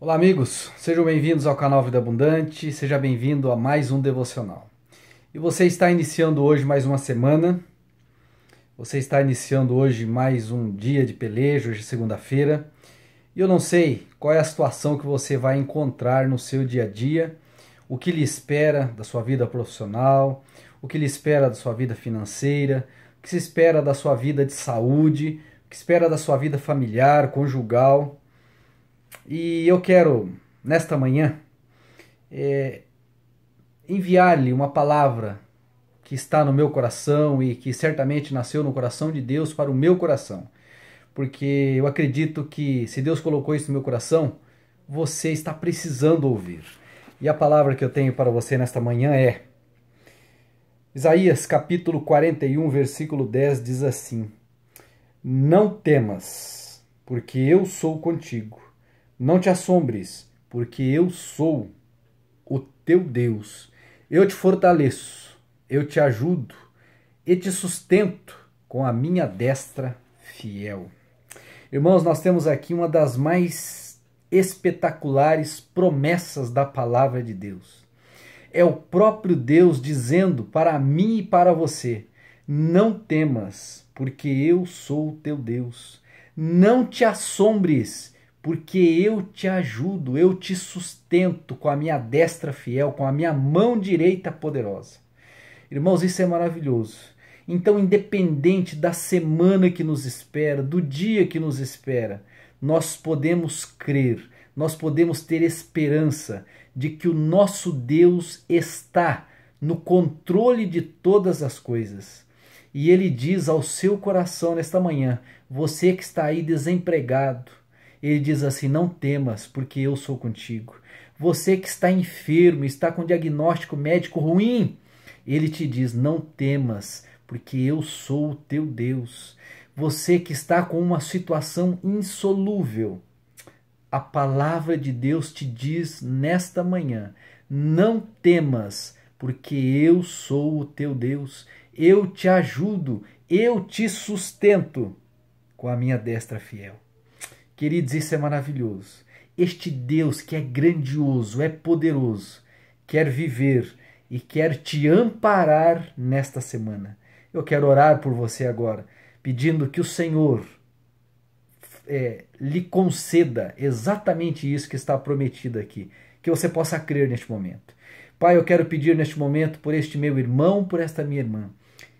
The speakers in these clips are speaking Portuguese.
Olá, amigos, sejam bem-vindos ao canal Vida Abundante, seja bem-vindo a mais um devocional. E você está iniciando hoje mais uma semana, você está iniciando hoje mais um dia de pelejo, hoje é segunda-feira, e eu não sei qual é a situação que você vai encontrar no seu dia a dia, o que lhe espera da sua vida profissional, o que lhe espera da sua vida financeira, o que se espera da sua vida de saúde, o que espera da sua vida familiar, conjugal e eu quero, nesta manhã, é, enviar-lhe uma palavra que está no meu coração e que certamente nasceu no coração de Deus para o meu coração. Porque eu acredito que se Deus colocou isso no meu coração, você está precisando ouvir. E a palavra que eu tenho para você nesta manhã é Isaías capítulo 41, versículo 10 diz assim: Não temas, porque eu sou contigo. Não te assombres, porque eu sou o teu Deus. Eu te fortaleço, eu te ajudo e te sustento com a minha destra fiel. Irmãos, nós temos aqui uma das mais espetaculares promessas da palavra de Deus. É o próprio Deus dizendo para mim e para você: Não temas, porque eu sou o teu Deus. Não te assombres, porque eu te ajudo, eu te sustento com a minha destra fiel, com a minha mão direita poderosa. Irmãos, isso é maravilhoso. Então, independente da semana que nos espera, do dia que nos espera, nós podemos crer, nós podemos ter esperança de que o nosso Deus está no controle de todas as coisas. E ele diz ao seu coração nesta manhã: você que está aí desempregado, ele diz assim: Não temas, porque eu sou contigo. Você que está enfermo, está com diagnóstico médico ruim, ele te diz: Não temas, porque eu sou o teu Deus. Você que está com uma situação insolúvel, a palavra de Deus te diz nesta manhã: Não temas, porque eu sou o teu Deus. Eu te ajudo, eu te sustento com a minha destra fiel. Queridos, isso é maravilhoso. Este Deus que é grandioso, é poderoso, quer viver e quer te amparar nesta semana. Eu quero orar por você agora, pedindo que o Senhor é, lhe conceda exatamente isso que está prometido aqui, que você possa crer neste momento. Pai, eu quero pedir neste momento por este meu irmão, por esta minha irmã.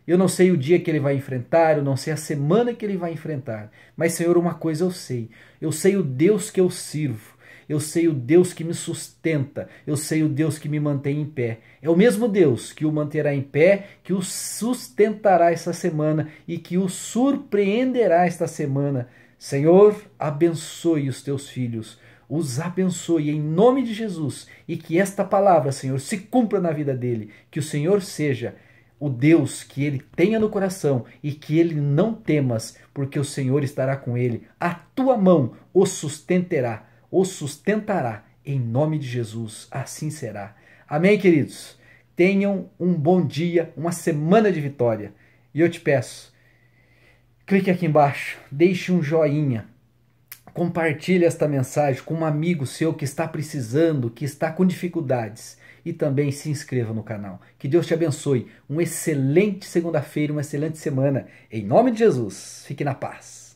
Eu não sei o dia que ele vai enfrentar, eu não sei a semana que ele vai enfrentar. Mas, Senhor, uma coisa eu sei: eu sei o Deus que eu sirvo. Eu sei o Deus que me sustenta, eu sei o Deus que me mantém em pé. É o mesmo Deus que o manterá em pé, que o sustentará esta semana e que o surpreenderá esta semana. Senhor, abençoe os teus filhos, os abençoe em nome de Jesus e que esta palavra, Senhor, se cumpra na vida dele, que o Senhor seja o Deus que ele tenha no coração e que ele não temas, porque o Senhor estará com ele. A tua mão o sustentará, o sustentará em nome de Jesus. Assim será. Amém, queridos. Tenham um bom dia, uma semana de vitória. E eu te peço, clique aqui embaixo, deixe um joinha, compartilhe esta mensagem com um amigo seu que está precisando, que está com dificuldades e também se inscreva no canal. Que Deus te abençoe. Um excelente segunda-feira, uma excelente semana. Em nome de Jesus, fique na paz.